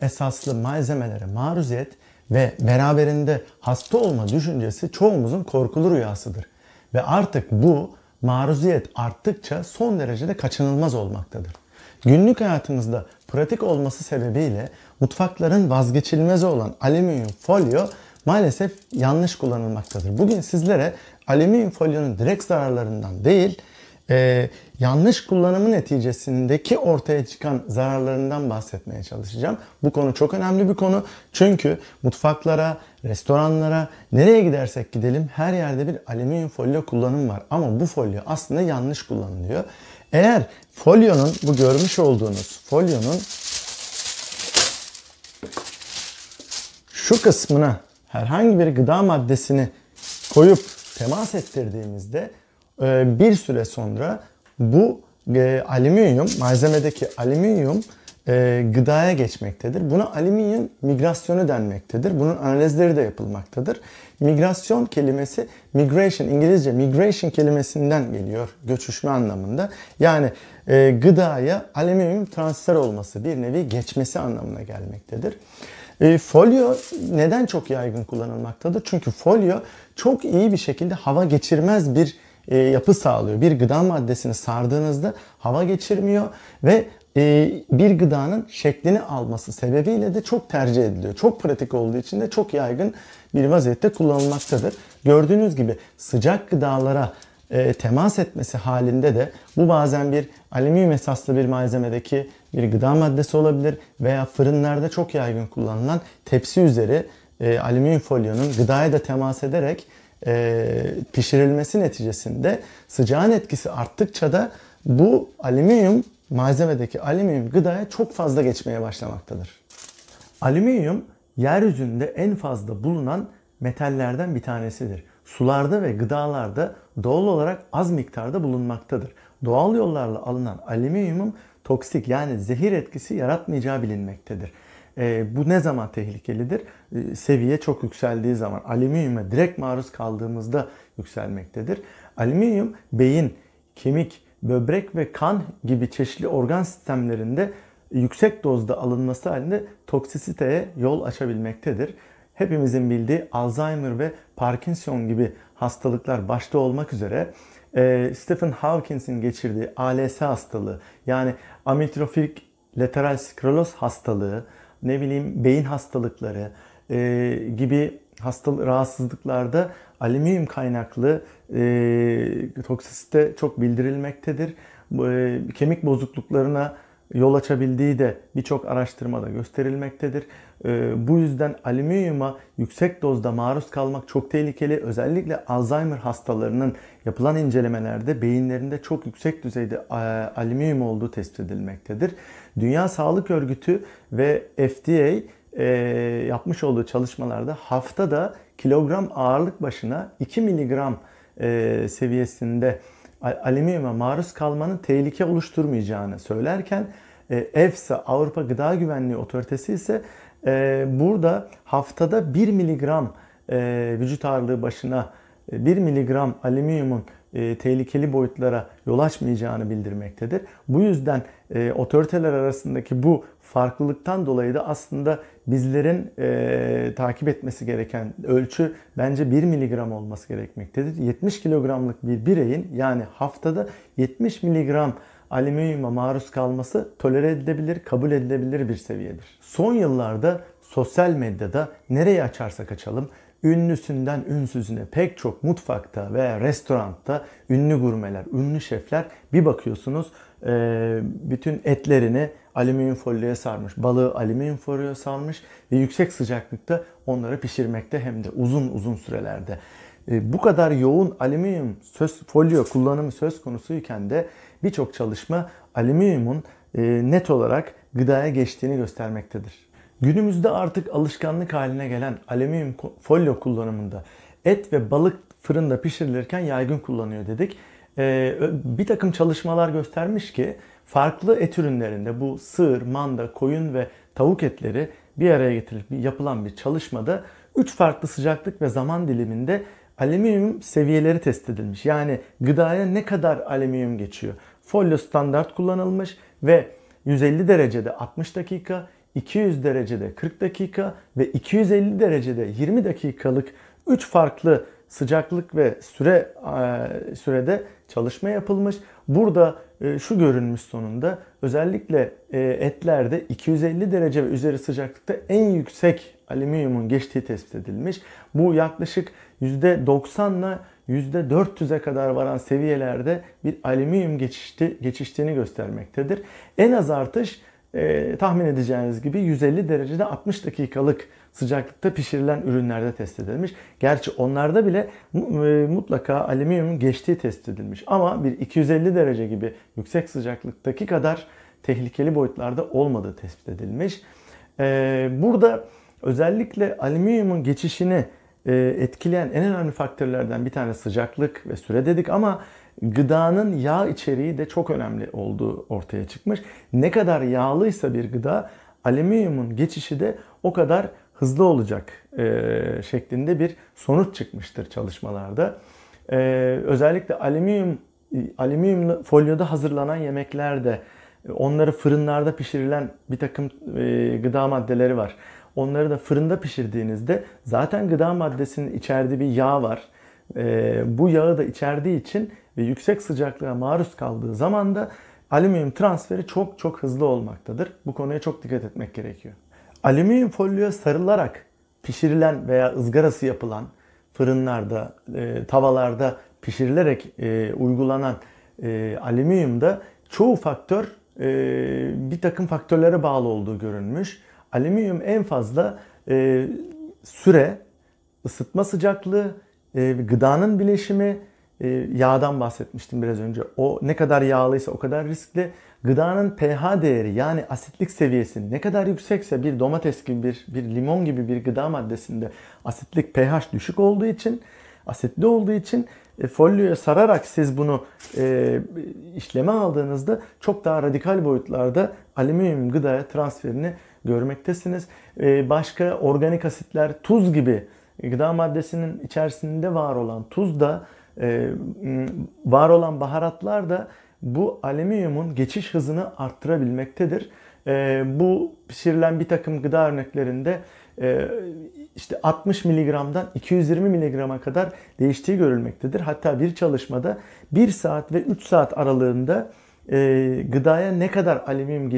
esaslı malzemelere maruziyet ve beraberinde hasta olma düşüncesi çoğumuzun korkulu rüyasıdır. Ve artık bu maruziyet arttıkça son derecede kaçınılmaz olmaktadır. Günlük hayatımızda pratik olması sebebiyle mutfakların vazgeçilmezi olan alüminyum folyo maalesef yanlış kullanılmaktadır. Bugün sizlere alüminyum folyonun direkt zararlarından değil, e, yanlış kullanımı neticesindeki ortaya çıkan zararlarından bahsetmeye çalışacağım. Bu konu çok önemli bir konu. Çünkü mutfaklara, restoranlara, nereye gidersek gidelim her yerde bir alüminyum folyo kullanım var. Ama bu folyo aslında yanlış kullanılıyor. Eğer folyonun, bu görmüş olduğunuz folyonun şu kısmına herhangi bir gıda maddesini koyup temas ettirdiğimizde ee, bir süre sonra bu e, alüminyum, malzemedeki alüminyum e, gıdaya geçmektedir. Buna alüminyum migrasyonu denmektedir. Bunun analizleri de yapılmaktadır. Migrasyon kelimesi migration İngilizce migration kelimesinden geliyor göçüşme anlamında. Yani e, gıdaya alüminyum transfer olması bir nevi geçmesi anlamına gelmektedir. E, folyo neden çok yaygın kullanılmaktadır? Çünkü folyo çok iyi bir şekilde hava geçirmez bir e, yapı sağlıyor. Bir gıda maddesini sardığınızda hava geçirmiyor ve e, bir gıdanın şeklini alması sebebiyle de çok tercih ediliyor. Çok pratik olduğu için de çok yaygın bir vaziyette kullanılmaktadır. Gördüğünüz gibi sıcak gıdalara e, temas etmesi halinde de bu bazen bir alüminyum esaslı bir malzemedeki bir gıda maddesi olabilir veya fırınlarda çok yaygın kullanılan tepsi üzeri e, alüminyum folyonun gıdaya da temas ederek e, pişirilmesi neticesinde sıcağın etkisi arttıkça da bu alüminyum malzemedeki alüminyum gıdaya çok fazla geçmeye başlamaktadır. Alüminyum yeryüzünde en fazla bulunan metallerden bir tanesidir. Sularda ve gıdalarda doğal olarak az miktarda bulunmaktadır. Doğal yollarla alınan alüminyumun toksik yani zehir etkisi yaratmayacağı bilinmektedir. E, bu ne zaman tehlikelidir? E, seviye çok yükseldiği zaman. Alüminyuma direkt maruz kaldığımızda yükselmektedir. Alüminyum beyin, kemik, böbrek ve kan gibi çeşitli organ sistemlerinde yüksek dozda alınması halinde toksisiteye yol açabilmektedir. Hepimizin bildiği Alzheimer ve Parkinson gibi hastalıklar başta olmak üzere e, Stephen Hawking'in geçirdiği ALS hastalığı yani amitrofik lateral skleroz hastalığı ne bileyim beyin hastalıkları e, gibi hastalık rahatsızlıklarda alüminyum kaynaklı e, toksisite çok bildirilmektedir. E, kemik bozukluklarına yol açabildiği de birçok araştırmada gösterilmektedir. Ee, bu yüzden alüminyuma yüksek dozda maruz kalmak çok tehlikeli. Özellikle Alzheimer hastalarının yapılan incelemelerde beyinlerinde çok yüksek düzeyde e, alüminyum olduğu tespit edilmektedir. Dünya Sağlık Örgütü ve FDA e, yapmış olduğu çalışmalarda haftada kilogram ağırlık başına 2 miligram e, seviyesinde alüminyuma maruz kalmanın tehlike oluşturmayacağını söylerken e, EFSA Avrupa Gıda Güvenliği Otoritesi ise e, burada haftada 1 miligram e, vücut ağırlığı başına 1 miligram alüminyumun e, tehlikeli boyutlara yol açmayacağını bildirmektedir. Bu yüzden e, otoriteler arasındaki bu farklılıktan dolayı da aslında bizlerin e, takip etmesi gereken ölçü bence 1 miligram olması gerekmektedir. 70 kilogramlık bir bireyin yani haftada 70 miligram alüminyuma maruz kalması tolere edilebilir, kabul edilebilir bir seviyedir. Son yıllarda sosyal medyada nereye açarsak açalım Ünlüsünden ünsüzüne pek çok mutfakta veya restoranda ünlü gurmeler, ünlü şefler bir bakıyorsunuz bütün etlerini alüminyum folyoya sarmış. Balığı alüminyum folyoya sarmış ve yüksek sıcaklıkta onları pişirmekte hem de uzun uzun sürelerde. Bu kadar yoğun alüminyum söz, folyo kullanımı söz konusuyken de birçok çalışma alüminyumun net olarak gıdaya geçtiğini göstermektedir. Günümüzde artık alışkanlık haline gelen alüminyum folyo kullanımında et ve balık fırında pişirilirken yaygın kullanıyor dedik. Ee, bir takım çalışmalar göstermiş ki farklı et ürünlerinde bu sığır, manda, koyun ve tavuk etleri bir araya getirilip yapılan bir çalışmada 3 farklı sıcaklık ve zaman diliminde alüminyum seviyeleri test edilmiş. Yani gıdaya ne kadar alüminyum geçiyor? Folyo standart kullanılmış ve 150 derecede 60 dakika, 200 derecede 40 dakika ve 250 derecede 20 dakikalık 3 farklı sıcaklık ve süre e, sürede çalışma yapılmış. Burada e, şu görünmüş sonunda özellikle e, etlerde 250 derece ve üzeri sıcaklıkta en yüksek alüminyumun geçtiği tespit edilmiş. Bu yaklaşık %90 ile %400'e kadar varan seviyelerde bir alüminyum geçişti, geçiştiğini göstermektedir. En az artış e, tahmin edeceğiniz gibi 150 derecede 60 dakikalık sıcaklıkta pişirilen ürünlerde test edilmiş. Gerçi onlarda bile e, mutlaka alüminyum geçtiği test edilmiş. Ama bir 250 derece gibi yüksek sıcaklıktaki kadar tehlikeli boyutlarda olmadığı tespit edilmiş. Ee, burada özellikle alüminyumun geçişini e, etkileyen en önemli faktörlerden bir tane sıcaklık ve süre dedik ama gıdanın yağ içeriği de çok önemli olduğu ortaya çıkmış. Ne kadar yağlıysa bir gıda alüminyumun geçişi de o kadar hızlı olacak e, şeklinde bir sonuç çıkmıştır çalışmalarda. E, özellikle alüminyum alüminyum folyoda hazırlanan yemeklerde onları fırınlarda pişirilen bir takım e, gıda maddeleri var. Onları da fırında pişirdiğinizde zaten gıda maddesinin içerdiği bir yağ var. E, bu yağı da içerdiği için ve yüksek sıcaklığa maruz kaldığı zaman da alüminyum transferi çok çok hızlı olmaktadır. Bu konuya çok dikkat etmek gerekiyor. Alüminyum folyoya sarılarak pişirilen veya ızgarası yapılan fırınlarda, e, tavalarda pişirilerek e, uygulanan e, alüminyumda çoğu faktör e, bir takım faktörlere bağlı olduğu görünmüş. Alüminyum en fazla e, süre, ısıtma sıcaklığı, e, gıdanın bileşimi, ee, yağdan bahsetmiştim biraz önce. O ne kadar yağlıysa o kadar riskli. Gıdanın pH değeri yani asitlik seviyesi ne kadar yüksekse bir domates gibi bir, bir limon gibi bir gıda maddesinde asitlik pH düşük olduğu için asitli olduğu için e, folyoya sararak siz bunu e, işleme aldığınızda çok daha radikal boyutlarda alüminyum gıdaya transferini görmektesiniz. E, başka organik asitler tuz gibi gıda maddesinin içerisinde var olan tuz da ee, var olan baharatlar da bu alüminyumun geçiş hızını arttırabilmektedir. Ee, bu pişirilen bir takım gıda örneklerinde e, işte 60 miligramdan 220 miligrama kadar değiştiği görülmektedir. Hatta bir çalışmada 1 saat ve 3 saat aralığında e, gıdaya ne kadar alüminyum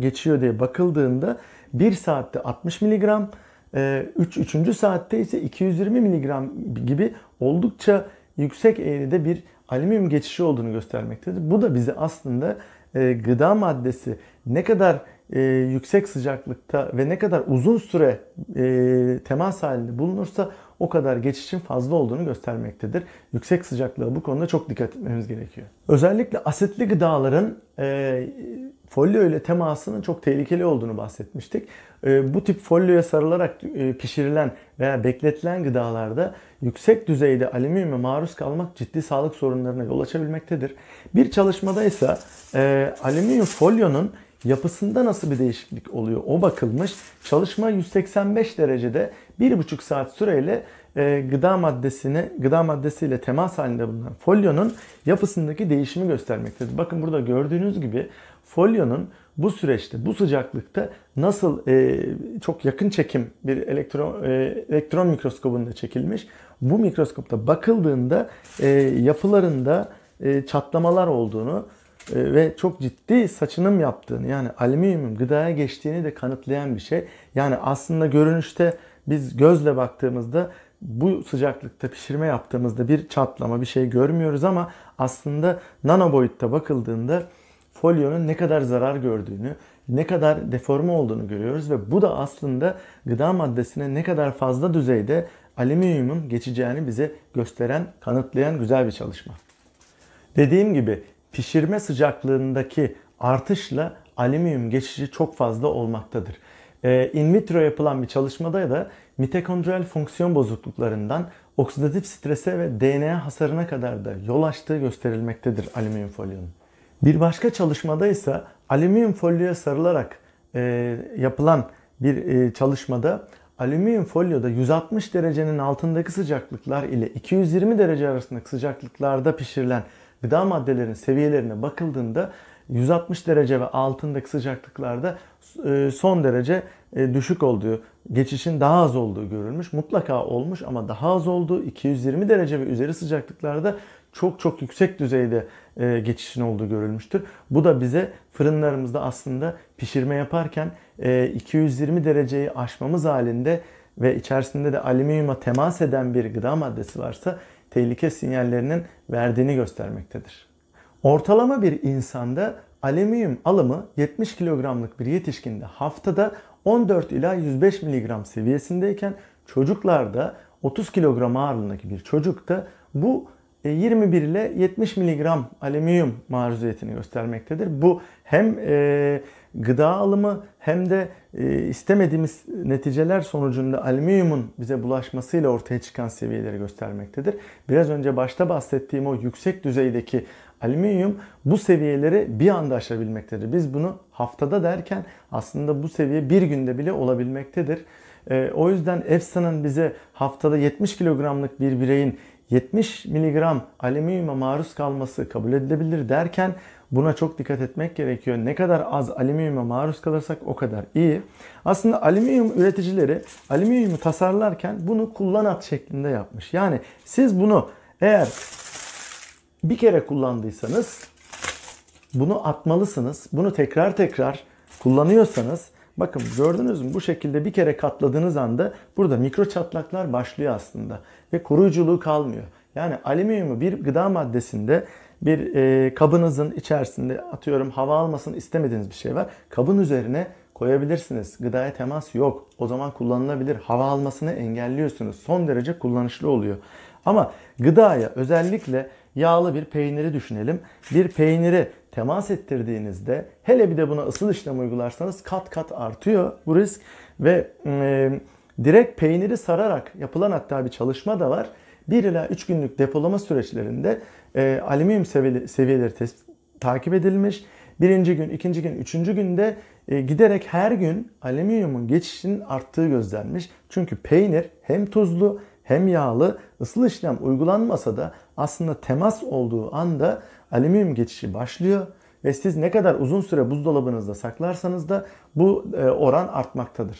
geçiyor diye bakıldığında 1 saatte 60 miligram, e, 3. saatte ise 220 miligram gibi oldukça yüksek eğride bir alüminyum geçişi olduğunu göstermektedir. Bu da bize aslında e, gıda maddesi ne kadar e, yüksek sıcaklıkta ve ne kadar uzun süre e, temas halinde bulunursa o kadar geçişin fazla olduğunu göstermektedir. Yüksek sıcaklığa bu konuda çok dikkat etmemiz gerekiyor. Özellikle asitli gıdaların e, folyo ile temasının çok tehlikeli olduğunu bahsetmiştik. E, bu tip folyoya sarılarak e, pişirilen veya bekletilen gıdalarda yüksek düzeyde alüminyume maruz kalmak ciddi sağlık sorunlarına yol açabilmektedir. Bir çalışmada ise e, alüminyum folyonun yapısında nasıl bir değişiklik oluyor o bakılmış. Çalışma 185 derecede bir buçuk saat süreyle e, gıda maddesini gıda maddesiyle temas halinde bulunan folyonun yapısındaki değişimi göstermektedir. Bakın burada gördüğünüz gibi folyonun bu süreçte bu sıcaklıkta nasıl e, çok yakın çekim bir elektron e, elektron mikroskobunda çekilmiş. Bu mikroskopta bakıldığında e, yapılarında e, çatlamalar olduğunu e, ve çok ciddi saçınım yaptığını yani alüminyumun gıdaya geçtiğini de kanıtlayan bir şey. Yani aslında görünüşte biz gözle baktığımızda bu sıcaklıkta pişirme yaptığımızda bir çatlama bir şey görmüyoruz ama aslında nano boyutta bakıldığında folyonun ne kadar zarar gördüğünü, ne kadar deforme olduğunu görüyoruz ve bu da aslında gıda maddesine ne kadar fazla düzeyde alüminyumun geçeceğini bize gösteren, kanıtlayan güzel bir çalışma. Dediğim gibi pişirme sıcaklığındaki artışla alüminyum geçişi çok fazla olmaktadır. E, in vitro yapılan bir çalışmada da mitokondriyal fonksiyon bozukluklarından oksidatif strese ve DNA hasarına kadar da yol açtığı gösterilmektedir alüminyum folyonun. Bir başka çalışmada ise alüminyum folyoya sarılarak e, yapılan bir e, çalışmada alüminyum folyoda 160 derecenin altındaki sıcaklıklar ile 220 derece arasındaki sıcaklıklarda pişirilen gıda maddelerinin seviyelerine bakıldığında 160 derece ve altındaki sıcaklıklarda e, son derece e, düşük olduğu, geçişin daha az olduğu görülmüş. Mutlaka olmuş ama daha az olduğu 220 derece ve üzeri sıcaklıklarda çok çok yüksek düzeyde e, geçişin olduğu görülmüştür. Bu da bize fırınlarımızda aslında pişirme yaparken 220 dereceyi aşmamız halinde ve içerisinde de alüminyuma temas eden bir gıda maddesi varsa tehlike sinyallerinin verdiğini göstermektedir. Ortalama bir insanda alüminyum alımı 70 kilogramlık bir yetişkinde haftada 14 ila 105 miligram seviyesindeyken çocuklarda 30 kilogram ağırlığındaki bir çocukta bu 21 e, ile 70 miligram alüminyum maruziyetini göstermektedir. Bu hem e, gıda alımı hem de e, istemediğimiz neticeler sonucunda alüminyumun bize bulaşmasıyla ortaya çıkan seviyeleri göstermektedir. Biraz önce başta bahsettiğim o yüksek düzeydeki alüminyum bu seviyeleri bir anda aşabilmektedir. Biz bunu haftada derken aslında bu seviye bir günde bile olabilmektedir. E, o yüzden EFSA'nın bize haftada 70 kilogramlık bir bireyin 70 miligram alüminyuma maruz kalması kabul edilebilir derken buna çok dikkat etmek gerekiyor. Ne kadar az alüminyuma maruz kalırsak o kadar iyi. Aslında alüminyum üreticileri alüminyumu tasarlarken bunu kullanat şeklinde yapmış. Yani siz bunu eğer bir kere kullandıysanız bunu atmalısınız. Bunu tekrar tekrar kullanıyorsanız bakın gördünüz mü bu şekilde bir kere katladığınız anda burada mikro çatlaklar başlıyor aslında ve koruyuculuğu kalmıyor. Yani alüminyumu bir gıda maddesinde bir e, kabınızın içerisinde atıyorum hava almasını istemediğiniz bir şey var. Kabın üzerine koyabilirsiniz. Gıdaya temas yok. O zaman kullanılabilir. Hava almasını engelliyorsunuz. Son derece kullanışlı oluyor. Ama gıdaya özellikle yağlı bir peyniri düşünelim. Bir peyniri temas ettirdiğinizde hele bir de buna ısıl işlem uygularsanız kat kat artıyor bu risk ve e, direkt peyniri sararak yapılan hatta bir çalışma da var. 1 ila 3 günlük depolama süreçlerinde e, alüminyum seviyeleri, seviyeleri tespit, takip edilmiş. Birinci gün, ikinci gün, üçüncü günde e, giderek her gün alüminyumun geçişinin arttığı gözlenmiş. Çünkü peynir hem tuzlu hem yağlı ısıl işlem uygulanmasa da aslında temas olduğu anda alüminyum geçişi başlıyor ve siz ne kadar uzun süre buzdolabınızda saklarsanız da bu e, oran artmaktadır.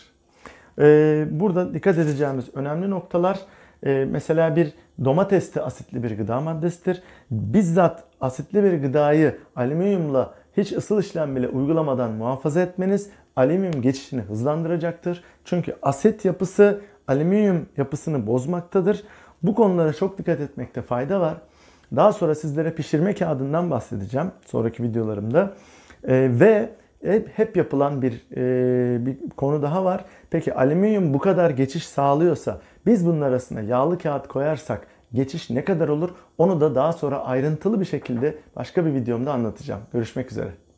E, burada dikkat edeceğimiz önemli noktalar e, mesela bir domates de asitli bir gıda maddesidir. Bizzat asitli bir gıdayı alüminyumla hiç ısıl işlem bile uygulamadan muhafaza etmeniz alüminyum geçişini hızlandıracaktır. Çünkü asit yapısı alüminyum yapısını bozmaktadır. Bu konulara çok dikkat etmekte fayda var. Daha sonra sizlere pişirme kağıdından bahsedeceğim sonraki videolarımda. E, ve hep, hep yapılan bir, e, bir konu daha var. Peki alüminyum bu kadar geçiş sağlıyorsa biz bunun arasına yağlı kağıt koyarsak geçiş ne kadar olur? Onu da daha sonra ayrıntılı bir şekilde başka bir videomda anlatacağım. Görüşmek üzere.